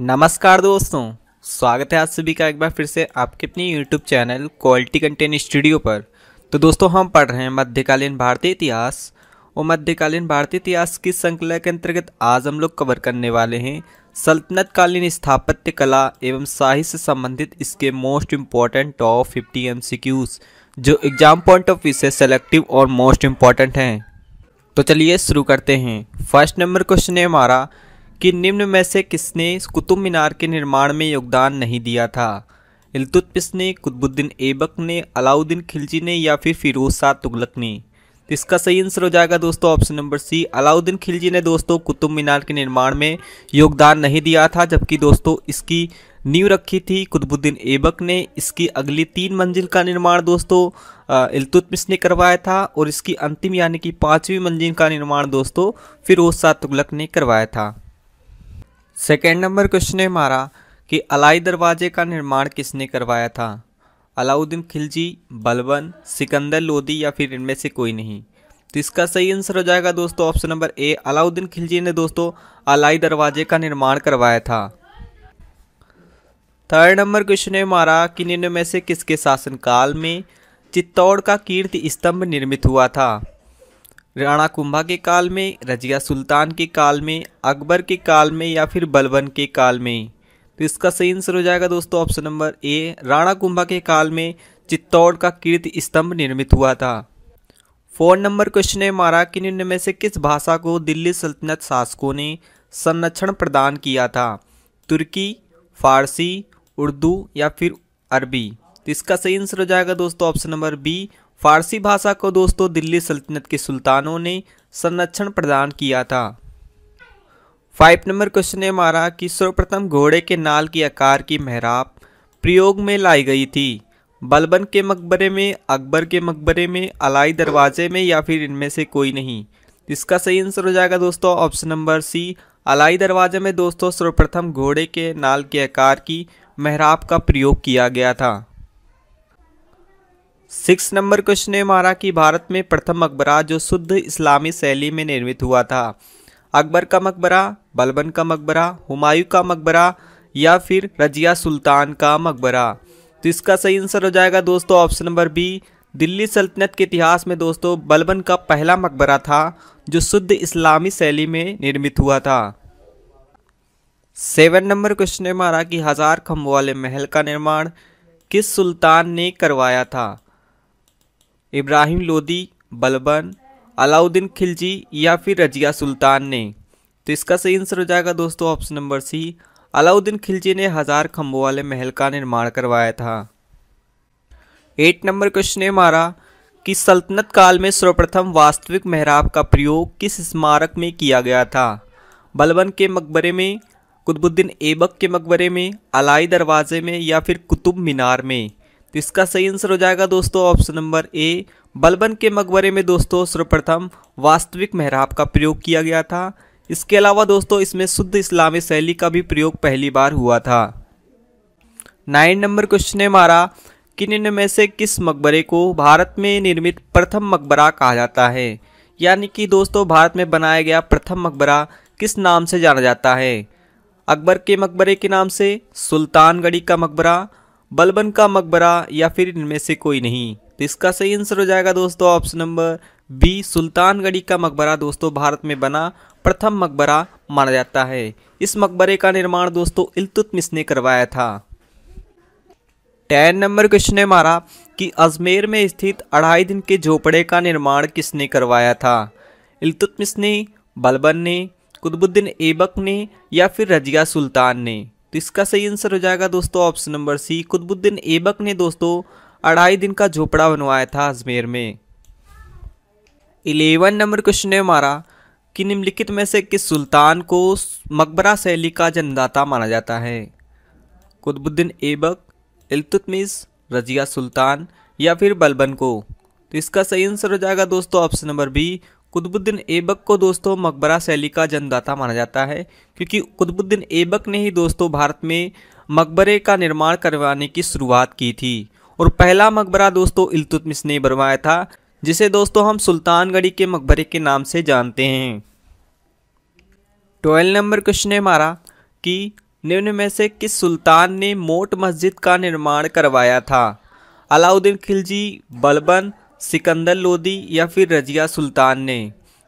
नमस्कार दोस्तों स्वागत है आप सभी का एक बार फिर से आपके अपने YouTube channel quality content studio पर तो दोस्तों हम पढ़ रहे हैं मध्यकालीन भारतीय इतिहास और मध्यकालीन भारतीय इतिहास की श्रृंखला के अंतर्गत आज हम लोग कवर करने वाले हैं सल्तनतकालीन स्थापत्य कला एवं शाही से संबंधित इसके मोस्ट इम्पॉर्टेंट टॉप फिफ्टी एम जो एग्जाम पॉइंट ऑफ व्यू से सेलेक्टिव और मोस्ट इम्पॉर्टेंट हैं तो चलिए शुरू करते हैं फर्स्ट नंबर क्वेश्चन है हमारा कि निम्न में से किसने कुतुब मीनार के निर्माण में योगदान नहीं दिया था इलतुतपिस ने कुतुबुद्दीन ऐबक ने अलाउद्दीन खिलजी ने या फिर फिरोज शाह तुगलक ने तो इसका सही आंसर हो जाएगा दोस्तों option number C Alauddin Khilji ने दोस्तों कुतुब मीनार के निर्माण में योगदान नहीं दिया था जबकि दोस्तों इसकी नींव रखी थी कुतुबुद्दीन ऐबक ने इसकी अगली तीन मंजिल का निर्माण दोस्तों इलतुतमिस ने करवाया था और इसकी अंतिम यानी कि पाँचवीं मंजिल का निर्माण दोस्तों फिरोज शाह तुगलक ने करवाया था सेकेंड नंबर क्वेश्चन है हमारा कि अलाई दरवाजे का निर्माण किसने करवाया था अलाउद्दीन खिलजी बलबन सिकंदर लोधी या फिर इनमें से कोई नहीं तो इसका सही आंसर हो जाएगा दोस्तों option number A Alauddin Khilji ने दोस्तों अलाई दरवाजे का निर्माण करवाया था थर्ड नंबर क्वेश्चन है हमारा कि निम्न में से किसके शासनकाल में चित्तौड़ का कीर्ति स्तंभ निर्मित हुआ था राणा कुंभा के काल में रजिया सुल्तान के काल में अकबर के काल में या फिर बलबन के काल में तो इसका सही आंसर हो जाएगा दोस्तों option number A Rana Kumbha के काल में चित्तौड़ का कीर्ति स्तंभ निर्मित हुआ था फोन नंबर क्वेश्चन है हमारा कि निम्न में से किस भाषा को दिल्ली सल्तनत शासकों ने संरक्षण प्रदान किया था तुर्की फारसी उर्दू या फिर अरबी तो इसका सही आंसर हो जाएगा दोस्तों ऑप्शन नंबर बी फारसी भाषा को दोस्तों दिल्ली सल्तनत के सुल्तानों ने संरक्षण प्रदान किया था फाइव नंबर क्वेश्चन है हमारा कि सर्वप्रथम घोड़े के नाल की आकार की मेहराब प्रयोग में लाई गई थी बलबन के मकबरे में अकबर के मकबरे में अलाई दरवाजे में या फिर इनमें से कोई नहीं इसका सही आंसर हो जाएगा दोस्तों ऑप्शन नंबर सी अलाई दरवाजे में दोस्तों सर्वप्रथम घोड़े के नाल के आकार की मेहराब का प्रयोग किया गया था सिक्स नंबर क्वेश्चन है हमारा कि भारत में प्रथम मकबरा जो शुद्ध इस्लामी शैली में निर्मित हुआ था अकबर का मकबरा बलबन का मकबरा हुमायूं का मकबरा या फिर रजिया सुल्तान का मकबरा तो इसका सही आंसर हो जाएगा दोस्तों ऑप्शन नंबर बी दिल्ली सल्तनत के इतिहास में दोस्तों बलबन का पहला मकबरा था जो शुद्ध इस्लामी शैली में निर्मित हुआ था सेवन नंबर क्वेश्चन है हमारा कि हजार खम्भ वाले महल का निर्माण किस सुल्तान ने करवाया था इब्राहिम लोदी बलबन अलाउद्दीन खिलजी या फिर रजिया सुल्तान ने तो इसका सही आंसर हो जाएगा दोस्तों option number C Alauddin Khilji ने हज़ार खम्बों वाले महल का निर्माण करवाया था एट नंबर क्वेश्चन है हमारा कि सल्तनत काल में सर्वप्रथम वास्तविक मेहराब का प्रयोग किस स्मारक में किया गया था बलबन के मकबरे में कुतुबुद्दीन ऐबक के मकबरे में अलाई दरवाजे में या फिर कुतुब मीनार में तो इसका सही आंसर हो जाएगा दोस्तों ऑप्शन नंबर ए बलबन के मकबरे में दोस्तों सर्वप्रथम वास्तविक मेहराब का प्रयोग किया गया था इसके अलावा दोस्तों इसमें शुद्ध इस्लामी शैली का भी प्रयोग पहली बार हुआ था नाइन नंबर क्वेश्चन है हमारा किन में से किस मकबरे को भारत में निर्मित प्रथम मकबरा कहा जाता है यानी कि दोस्तों भारत में बनाया गया प्रथम मकबरा किस नाम से जाना जाता है अकबर के मकबरे के नाम से सुल्तानगढ़ी का मकबरा बलबन का मकबरा या फिर इनमें से कोई नहीं तो इसका सही आंसर हो जाएगा दोस्तों ऑप्शन नंबर बी सुल्तानगढ़ी का मकबरा दोस्तों भारत में बना प्रथम मकबरा माना जाता है इस मकबरे का निर्माण दोस्तों इल्तुतमिश ने करवाया था टेन नंबर क्वेश्चन है हमारा कि अजमेर में स्थित अढ़ाई दिन के झोपड़े का निर्माण किसने करवाया था इल्तुतमिश ने बलबन ने कुतुबुद्दीन ऐबक ने या फिर रजिया सुल्तान ने तो इसका सही आंसर हो जाएगा दोस्तों option number C Qutubuddin Aibak ने दोस्तों अढ़ाई दिन का झोपड़ा बनवाया था अजमेर में इलेवन नंबर क्वेश्चन है हमारा कि निम्नलिखित में से किस सुल्तान को मकबरा शैली का जन्मदाता माना जाता है कुतुबुद्दीन ऐबक इल्तुतमिस रजिया सुल्तान या फिर बलबन को तो इसका सही आंसर हो जाएगा दोस्तों option number B Qutubuddin Aibak को दोस्तों मकबरा शैली का जन्मदाता माना जाता है क्योंकि कुतुबुद्दीन ऐबक ने ही दोस्तों भारत में मकबरे का निर्माण करवाने की शुरुआत की थी और पहला मकबरा दोस्तों इल्तुतमिश ने बनवाया था जिसे दोस्तों हम सुल्तानगढ़ी के मकबरे के नाम से जानते हैं ट्वेल्व नंबर क्वेश्चन है हमारा कि निम्न में से किस सुल्तान ने मोट मस्जिद का निर्माण करवाया था अलाउद्दीन खिलजी बलबन सिकंदर लोदी या फिर रजिया सुल्तान ने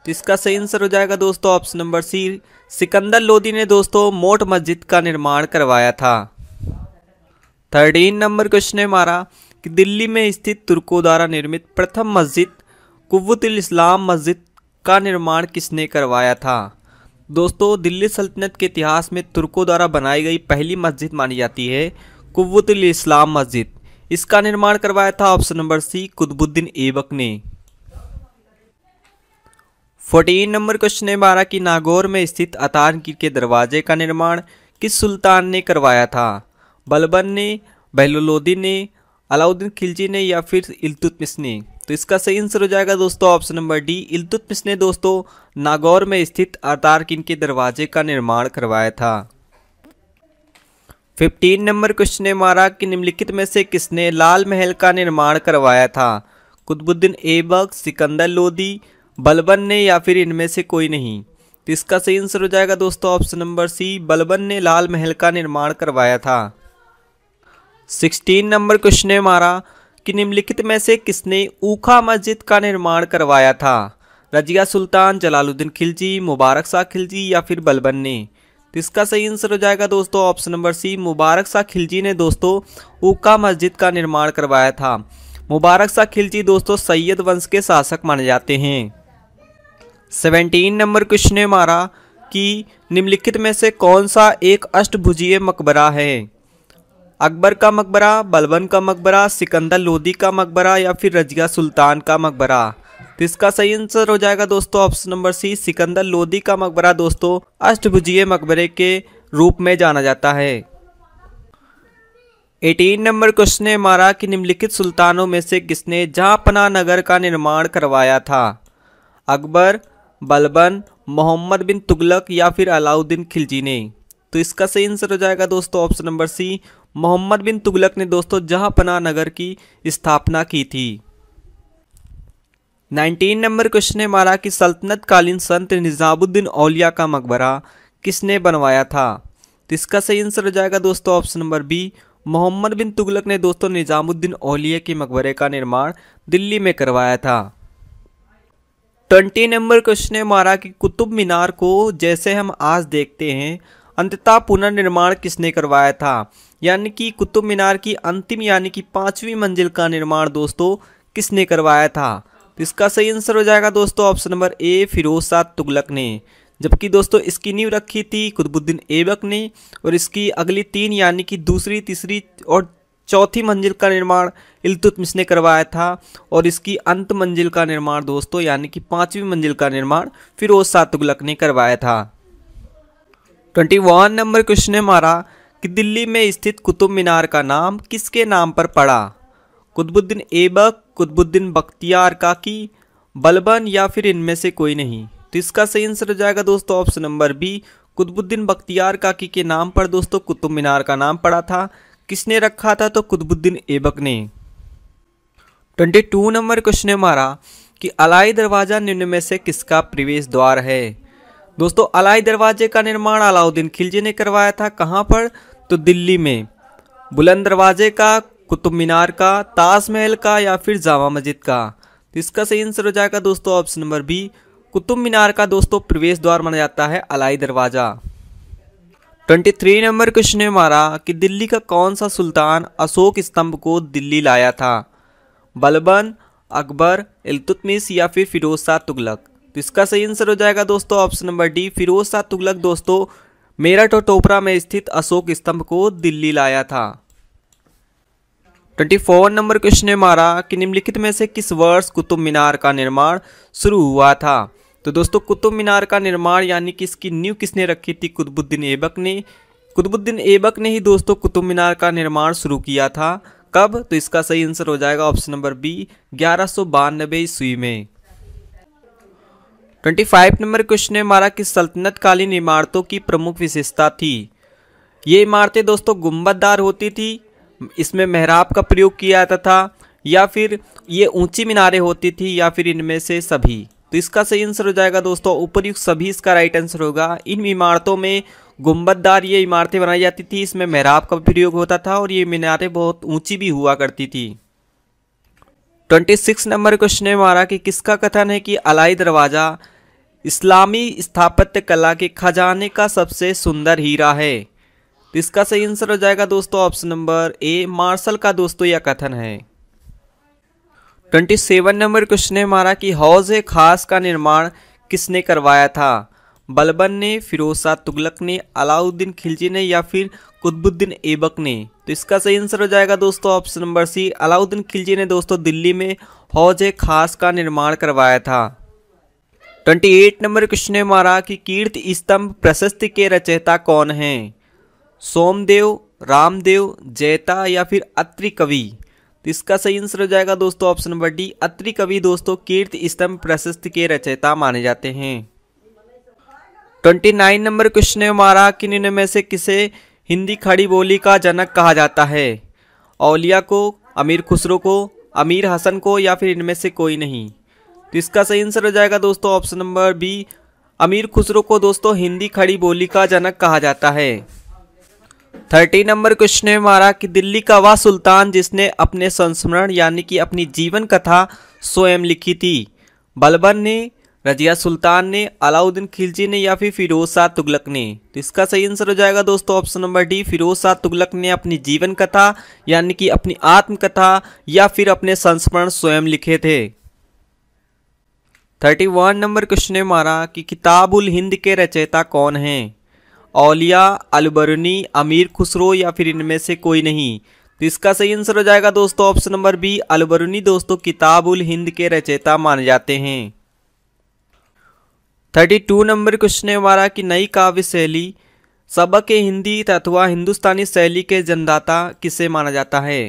तो इसका सही आंसर हो जाएगा दोस्तों option number C Sikandar Lodi ने दोस्तों मोट मस्जिद का निर्माण करवाया था थर्टीन नंबर क्वेश्चन है हमारा कि दिल्ली में स्थित तुर्कों द्वारा निर्मित प्रथम मस्जिद कुवतुल इस्लाम मस्जिद का निर्माण किसने करवाया था दोस्तों दिल्ली सल्तनत के इतिहास में तुर्कों द्वारा बनाई गई पहली मस्जिद मानी जाती है कुतुल इस्लाम मस्जिद इसका निर्माण करवाया था option number C Qutbuddin Aibak ने फोर्टीन नंबर क्वेश्चन है बारह की नागौर में स्थित अतारगिर के दरवाजे का निर्माण किस सुल्तान ने करवाया था बलबन ने बहलोलोदी ने अलाउद्दीन खिलजी ने या फिर इल्तुतमिस ने तो इसका सही आंसर हो जाएगा दोस्तों ऑप्शन नंबर डी इल्तुतमिस ने दोस्तों नागौर में स्थित अतारकिन के दरवाजे का निर्माण करवाया था फिफ्टीन नंबर क्वेश्चन ने मारा कि निम्नलिखित में से किसने लाल महल का निर्माण करवाया था कुतुबुद्दीन ऐबक सिकंदर लोदी बलबन ने या फिर इनमें से कोई नहीं तो इसका सही आंसर हो जाएगा दोस्तों ऑप्शन नंबर सी बलबन ने लाल महल का निर्माण करवाया था सिक्सटीन नंबर क्वेश्चन ने मारा कि निम्नलिखित में से किसने ऊखा मस्जिद का निर्माण करवाया था रजिया सुल्तान जलालुद्दीन खिलजी मुबारक शाह खिलजी या फिर बलबन ने तो इसका सही आंसर हो जाएगा दोस्तों option number C Mubarak Shah Khilji ने दोस्तों उका मस्जिद का निर्माण करवाया था मुबारक शाह खिलजी दोस्तों सैयद वंश के शासक माने जाते हैं सेवेंटीन नंबर क्वेश्चन मारा कि निम्नलिखित में से कौन सा एक अष्टभुजीय मकबरा है अकबर का मकबरा बलबन का मकबरा सिकंदर लोधी का मकबरा या फिर रजिया सुल्तान का मकबरा तो इसका सही आंसर हो जाएगा दोस्तों option number C Sikandar Lodhi का मकबरा दोस्तों अष्टभुजीय मकबरे के रूप में जाना जाता है एटीन नंबर क्वेश्चन है हमारा कि निम्नलिखित सुल्तानों में से किसने जहाँपना नगर का निर्माण करवाया था अकबर बलबन मोहम्मद बिन तुगलक या फिर अलाउद्दीन खिलजी ने तो इसका सही आंसर हो जाएगा दोस्तों option number C Mohammad bin Tughlaq ने दोस्तों जहाँपना नगर की स्थापना की थी 19 नंबर क्वेश्चन है हमारा कि सल्तनत कालीन संत निज़ामुद्दीन औलिया का मकबरा किसने बनवाया था तो इसका सही आंसर हो जाएगा दोस्तों option number B Mohammad bin Tughlaq ने दोस्तों निज़ामुद्दीन औलिया के मकबरे का निर्माण दिल्ली में करवाया था ट्वेंटी नंबर क्वेश्चन है हमारा कि कुतुब मीनार को जैसे हम आज देखते हैं अंततः पुनर्निर्माण किसने करवाया था यानी कि कुतुब मीनार की अंतिम यानी कि पाँचवीं मंजिल का निर्माण दोस्तों किसने करवाया था तो इसका सही आंसर हो जाएगा दोस्तों option number A Firoz Shah Tughlaq ने जबकि दोस्तों इसकी नींव रखी थी कुतुबुद्दीन ऐबक ने और इसकी अगली तीन यानी कि दूसरी तीसरी और चौथी मंजिल का निर्माण इलतुतमिश ने करवाया था और इसकी अंत मंजिल का निर्माण दोस्तों यानी कि पाँचवीं मंजिल का निर्माण फिरोज शाह तुगलक ने करवाया था ट्वेंटी वन नंबर क्वेश्चन है हमारा कि दिल्ली में स्थित कुतुब मीनार का नाम किसके नाम पर पड़ा कुतुबुद्दीन ऐबक कुतबुद्दीन बख्तियार काकी बलबन या फिर इनमें से कोई नहीं तो इसका सही आंसर हो जाएगा दोस्तों option number B Qutbuddin Bakhtiyar Kaki के नाम पर दोस्तों कुतुब मीनार का नाम पड़ा था किसने रखा था तो कुतबुद्दीन ऐबक ने ट्वेंटी टू नंबर क्वेश्चन है हमारा कि अलाई दरवाज़ा निम्न में से किसका प्रवेश द्वार है दोस्तों अलाई दरवाजे का निर्माण अलाउद्दीन खिलजी ने करवाया था कहाँ पर तो दिल्ली में बुलंद दरवाजे का कुतुब मीनार का ताजमहल का या फिर जामा मस्जिद का तो इसका सही आंसर हो जाएगा दोस्तों option number B Qutub Minar का दोस्तों प्रवेश द्वार माना जाता है अलाई दरवाज़ा ट्वेंटी थ्री नंबर क्वेश्चन है हमारा कि दिल्ली का कौन सा सुल्तान अशोक स्तंभ को दिल्ली लाया था बलबन अकबर इलतुतमिस या फिर फिरोज शाह तुगलक तो इसका सही आंसर हो जाएगा दोस्तों option number D Firoz Shah Tughlaq दोस्तों मेरठ और टोपरा में स्थित अशोक स्तंभ को दिल्ली लाया था ट्वेंटी फोर नंबर क्वेश्चन है हमारा कि निम्नलिखित में से किस वर्ष कुतुब मीनार का निर्माण शुरू हुआ था तो दोस्तों कुतुब मीनार का निर्माण यानी कि इसकी नींव किसने रखी थी कुतुबुद्दीन ऐबक ने कुतुबुद्दीन ऐबक ने ही दोस्तों कुतुब मीनार का निर्माण शुरू किया था कब तो इसका सही आंसर हो जाएगा ऑप्शन नंबर बी ग्यारह सौ बानबे ईस्वी में ट्वेंटी फाइव नंबर क्वेश्चन है हमारा कि सल्तनतकालीन इमारतों की प्रमुख विशेषता थी ये इमारतें दोस्तों गुम्बददार होती थी इसमें मेहराब का प्रयोग किया जाता था या फिर ये ऊंची मीनारें होती थी या फिर इनमें से सभी तो इसका सही आंसर हो जाएगा दोस्तों उपरयुक्त सभी इसका राइट आंसर होगा इन इमारतों में गुम्बददार ये इमारतें बनाई जाती थी इसमें मेहराब का प्रयोग होता था और ये मीनारें बहुत ऊंची भी हुआ करती थी ट्वेंटी सिक्स नंबर क्वेश्चन है हमारा कि किसका कथन है कि अलाई दरवाज़ा इस्लामी स्थापत्य कला के खजाने का सबसे सुंदर हीरा है तो इसका सही आंसर हो जाएगा दोस्तों ऑप्शन नंबर ए मार्शल का दोस्तों यह कथन है ट्वेंटी सेवन नंबर क्वेश्चन है हमारा कि हौज खास का निर्माण किसने करवाया था बलबन ने फिरोजा तुगलक ने अलाउद्दीन खिलजी ने या फिर कुतबुद्दीन ऐबक ने तो इसका सही आंसर हो जाएगा दोस्तों option number C Alauddin Khilji ने दोस्तों दिल्ली में हौज खास का निर्माण करवाया था ट्वेंटी एट नंबर क्वेश्चन है हमारा कि कीर्ति स्तंभ प्रशस्ति के रचयिता कौन हैं सोमदेव रामदेव जैता या फिर अत्रि कवि तो इसका सही आंसर हो जाएगा दोस्तों ऑप्शन नंबर डी अत्रि कवि दोस्तों कीर्त स्तंभ प्रशस्त के रचयिता माने जाते हैं ट्वेंटी नाइन नंबर क्वेश्चन है हमारा कि निन्न में से किसे हिंदी खड़ी बोली का जनक कहा जाता है औलिया को अमीर खुसरो को अमीर हसन को या फिर इनमें से कोई नहीं तो इसका सही आंसर हो जाएगा दोस्तों ऑप्शन नंबर बी अमीर खुसरो को दोस्तों हिंदी खड़ी बोली का जनक कहा जाता है थर्टी नंबर क्वेश्चन है हमारा कि दिल्ली का वह सुल्तान जिसने अपने संस्मरण यानी कि अपनी जीवन कथा स्वयं लिखी थी बलबन ने रजिया सुल्तान ने अलाउद्दीन खिलजी ने या फिर फिरोज शाह तुगलक ने तो इसका सही आंसर हो जाएगा दोस्तों option number D Firoz Shah Tughlaq ने अपनी जीवन कथा यानी कि अपनी आत्मकथा या फिर अपने संस्मरण स्वयं लिखे थे थर्टी वन नंबर क्वेश्चन है हमारा कि किताबुल हिंद के रचयिता कौन हैं औलिया अलबरनी अमीर खुसरो या फिर इनमें से कोई नहीं तो इसका सही आंसर हो जाएगा दोस्तों ऑप्शन नंबर बी अलबरनी दोस्तों किताबुल हिंद के रचयिता माने जाते हैं थर्टी टू नंबर क्वेश्चन है हमारा कि नई काव्य शैली सबक हिंदी अथवा हिंदुस्तानी शैली के जन्मदाता किसे माना जाता है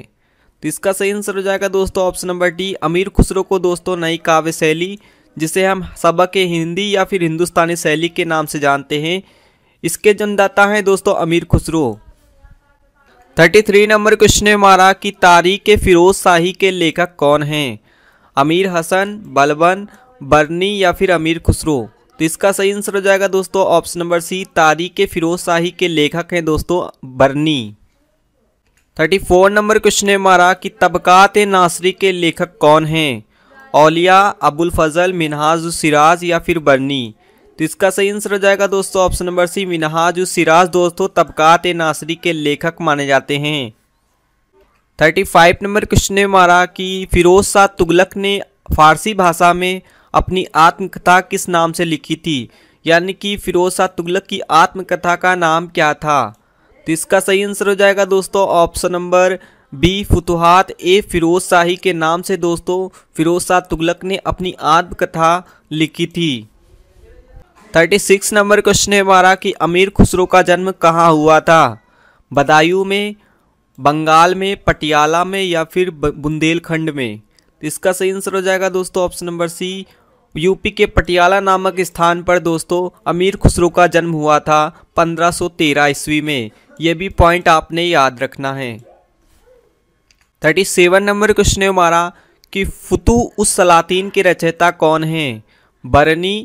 तो इसका सही आंसर हो जाएगा दोस्तों ऑप्शन नंबर डी अमीर खुसरो को दोस्तों नई काव्य शैली जिसे हम सबक हिंदी या फिर हिंदुस्तानी शैली के नाम से जानते हैं इसके जन्मदाता हैं दोस्तों अमीर खुसरो 33 नंबर क्वेश्चन ने मारा कि तारीख फिरोज शाही के लेखक कौन हैं अमीर हसन बलबन बर्नी या फिर अमीर खुसरो तो इसका सही आंसर हो जाएगा दोस्तों ऑप्शन नंबर सी तारीख फिरोज शाही के लेखक हैं दोस्तों Barani thirty four number question ने मारा कि तबकात नासरी के लेखक कौन हैं अलिया अबुल फजल मिनहाज सिराज या फिर बर्नी तो इसका सही आंसर हो जाएगा दोस्तों option number C Minhaj Siraj दोस्तों तबकात नासरी के लेखक माने जाते हैं थर्टी फाइव नंबर क्वेश्चन ने मारा कि फिरोज शाह तुगलक ने फारसी भाषा में अपनी आत्मकथा किस नाम से लिखी थी यानी कि फिरोज शाह तुगलक की आत्मकथा का नाम क्या था तो इसका सही आंसर हो जाएगा दोस्तों option number B Futuhat e Firoz Shahi के नाम से दोस्तों फिरोज शाह तुगलक ने अपनी आत्मकथा लिखी थी थर्टी सिक्स नंबर क्वेश्चन है हमारा कि अमीर खुसरो का जन्म कहाँ हुआ था बदायूं में बंगाल में पटियाला में या फिर बुंदेलखंड में तो इसका सही आंसर हो जाएगा दोस्तों ऑप्शन नंबर सी यूपी के पटियाला नामक स्थान पर दोस्तों अमीर खुसरो का जन्म हुआ था 1513 ईस्वी में यह भी पॉइंट आपने याद रखना है 37 नंबर क्वेश्चन है हमारा कि फुतु उस सलातीन के रचयिता कौन हैं बरनी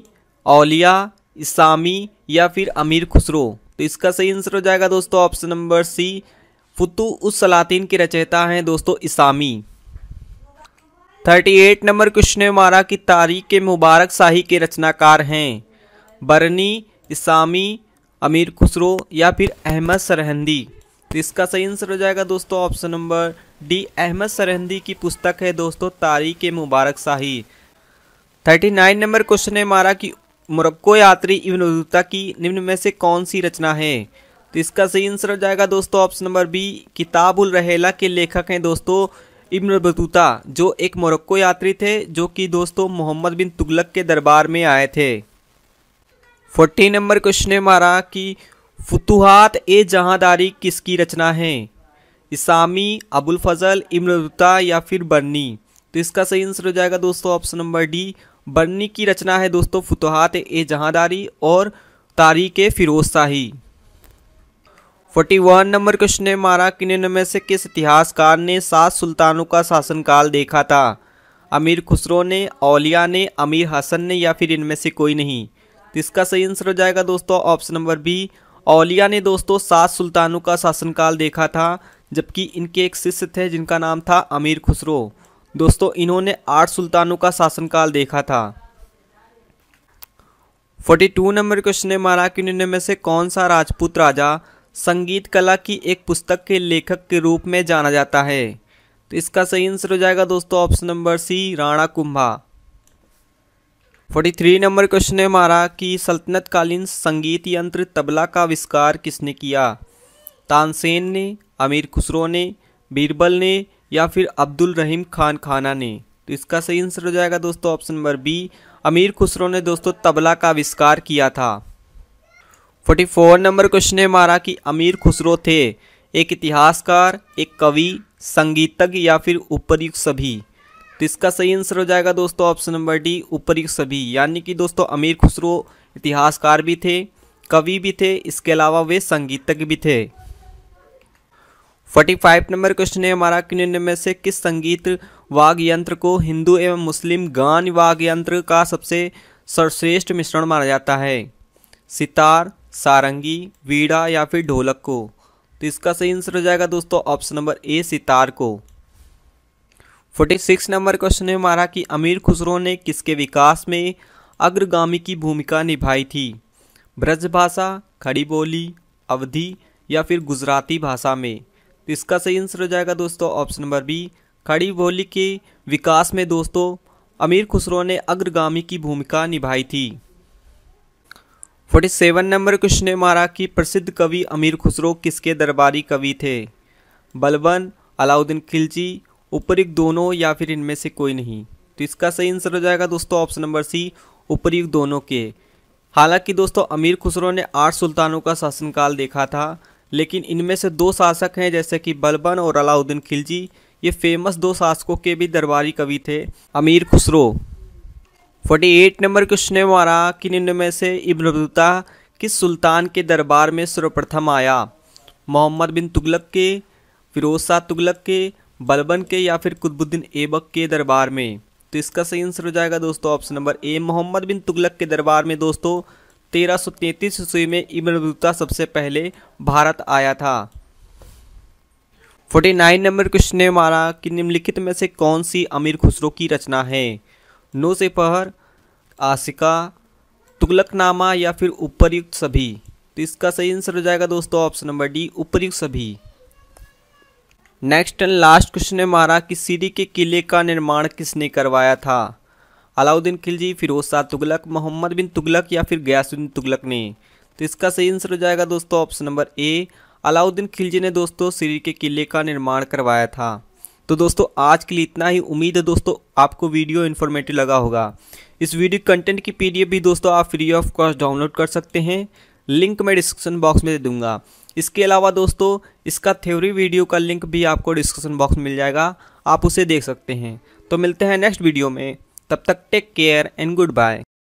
औलिया इसामी या फिर अमीर खुसरो तो इसका सही आंसर हो जाएगा दोस्तों ऑप्शन नंबर सी फुतु उस सलातीन के रचयिता हैं दोस्तों Isami thirty eight number question मारा कि तारीख के मुबारक शाही के रचनाकार हैं बरनी इसामी अमीर खुसरो या फिर अहमद सरहंदी तो इसका सही आंसर हो जाएगा दोस्तों option number D Ahmad Sirhindi की पुस्तक है दोस्तों Tarikh Mubarak Shahi thirty nine number question है हमारा कि मुरब्को यात्री इब्न बतूता की निम्न में से कौन सी रचना है तो इसका सही आंसर हो जाएगा दोस्तों ऑप्शन नंबर बी किताबुल रहेला के लेखक हैं दोस्तों इब्न बतूता जो एक मोरक्को यात्री थे जो कि दोस्तों मोहम्मद बिन तुगलक के दरबार में आए थे फोर्टी नंबर क्वेश्चन है हमारा कि फतूहत ए जहादारी किसकी रचना है इसामी अबुल फजल इब्न बतूता या फिर बर्नी तो इसका सही आंसर हो जाएगा दोस्तों ऑप्शन नंबर डी बर्नी की रचना है दोस्तों फतहत ए जहाँदारी और Tarikh Firoz Shahi forty one number question है मारा किन में से किस इतिहासकार ने सात सुल्तानों का शासनकाल देखा था अमीर खुसरो ने औलिया ने अमीर हसन ने या फिर इनमें से कोई नहीं तो इसका सही आंसर हो जाएगा दोस्तों ऑप्शन नंबर बी औलिया ने दोस्तों सात सुल्तानों का शासनकाल देखा था जबकि इनके एक शिष्य थे जिनका नाम था अमीर खुसरो दोस्तों इन्होंने आठ सुल्तानों का शासनकाल देखा था 42 नंबर क्वेश्चन है मारा कि इनमें में से कौन सा राजपूत राजा संगीत कला की एक पुस्तक के लेखक के रूप में जाना जाता है तो इसका सही आंसर हो जाएगा दोस्तों option number C Rana Kumbha 43 number question है मारा कि सल्तनतकालीन संगीत यंत्र तबला का आविष्कार किसने किया तानसेन ने अमीर खुसरो ने बीरबल ने या फिर अब्दुल रहीम खान खाना ने तो इसका सही आंसर हो जाएगा दोस्तों ऑप्शन नंबर बी अमीर खुसरो ने दोस्तों तबला का आविष्कार किया था फोर्टी फोर नंबर क्वेश्चन है हमारा कि अमीर खुसरो थे एक इतिहासकार एक कवि संगीतज्ञ या फिर उपरयुक्त सभी तो इसका सही आंसर हो जाएगा दोस्तों ऑप्शन नंबर डी उपरयुक्त सभी यानी कि दोस्तों अमीर खुसरो इतिहासकार भी थे कवि भी थे इसके अलावा वे संगीतज्ञ भी थे फोर्टी फाइव नंबर क्वेश्चन है हमारा कि निम्न में से किस संगीत वाग यंत्र को हिंदू एवं मुस्लिम गान वाग यंत्र का सबसे सर्वश्रेष्ठ मिश्रण माना जाता है सितार सारंगी वीड़ा या फिर ढोलक को तो इसका सही आंसर हो जाएगा दोस्तों ऑप्शन नंबर ए सितार को फोर्टी सिक्स नंबर क्वेश्चन है हमारा कि अमीर खुसरो ने किसके विकास में अग्रगामी की भूमिका निभाई थी ब्रज भाषा खड़ी बोली अवधि या फिर गुजराती भाषा में तो इसका सही आंसर हो जाएगा दोस्तों ऑप्शन नंबर बी खड़ी बोली के विकास में दोस्तों अमीर खुसरो ने अग्रगामी की भूमिका निभाई थी फोर्टी सेवन नंबर क्वेश्चन है मारा कि प्रसिद्ध कवि अमीर खुसरो किसके दरबारी कवि थे बलबन अलाउद्दीन खिलजी उपरयुक्त दोनों या फिर इनमें से कोई नहीं तो इसका सही आंसर हो जाएगा दोस्तों ऑप्शन नंबर सी उपरयुक्त दोनों के हालांकि दोस्तों अमीर खुसरो ने आठ सुल्तानों का शासनकाल देखा था लेकिन इनमें से दो शासक हैं जैसे कि बलबन और अलाउद्दीन खिलजी ये फेमस दो शासकों के भी दरबारी कवि थे अमीर खुसरो 48 नंबर क्वेश्चन है हमारा कि इनमें से इब्न बतूता किस सुल्तान के दरबार में सर्वप्रथम आया मोहम्मद बिन तुगलक के फिरोज शाह तुगलक के बलबन के या फिर कुतबुद्दीन ऐबक के दरबार में तो इसका सही आंसर हो जाएगा दोस्तों option number A Mohammad bin Tughlaq के दरबार में दोस्तों तेरह सौ तैंतीस ईस्वी में बतूता सबसे पहले भारत आया था फोर्टी नाइन नंबर क्वेश्चन ने मारा कि निम्नलिखित में से कौन सी अमीर खुसरो की रचना है नो से पहर आशिका तुगलकनामा या फिर उपरयुक्त सभी तो इसका सही आंसर हो जाएगा दोस्तों ऑप्शन नंबर डी उपरयुक्त सभी नेक्स्ट एंड लास्ट क्वेश्चन ने मारा कि सीरी के किले का निर्माण किसने करवाया था अलाउद्दीन खिलजी फिरोज शाह तुगलक मोहम्मद बिन तुगलक या फिर गयासुद्दीन तुगलक ने तो इसका सही आंसर हो जाएगा दोस्तों option number A Alauddin Khilji ने दोस्तों श्री के किले का निर्माण करवाया था तो दोस्तों आज के लिए इतना ही उम्मीद है दोस्तों आपको वीडियो इन्फॉर्मेटिव लगा होगा इस वीडियो कंटेंट की पीडीएफ भी दोस्तों आप फ्री ऑफ कॉस्ट डाउनलोड कर सकते हैं लिंक मैं डिस्क्रिप्शन बॉक्स में दे दूंगा इसके अलावा दोस्तों इसका थ्योरी वीडियो का लिंक भी आपको डिस्क्रिप्शन बॉक्स में मिल जाएगा आप उसे देख सकते हैं तो मिलते हैं नेक्स्ट वीडियो में तब तक take care and good bye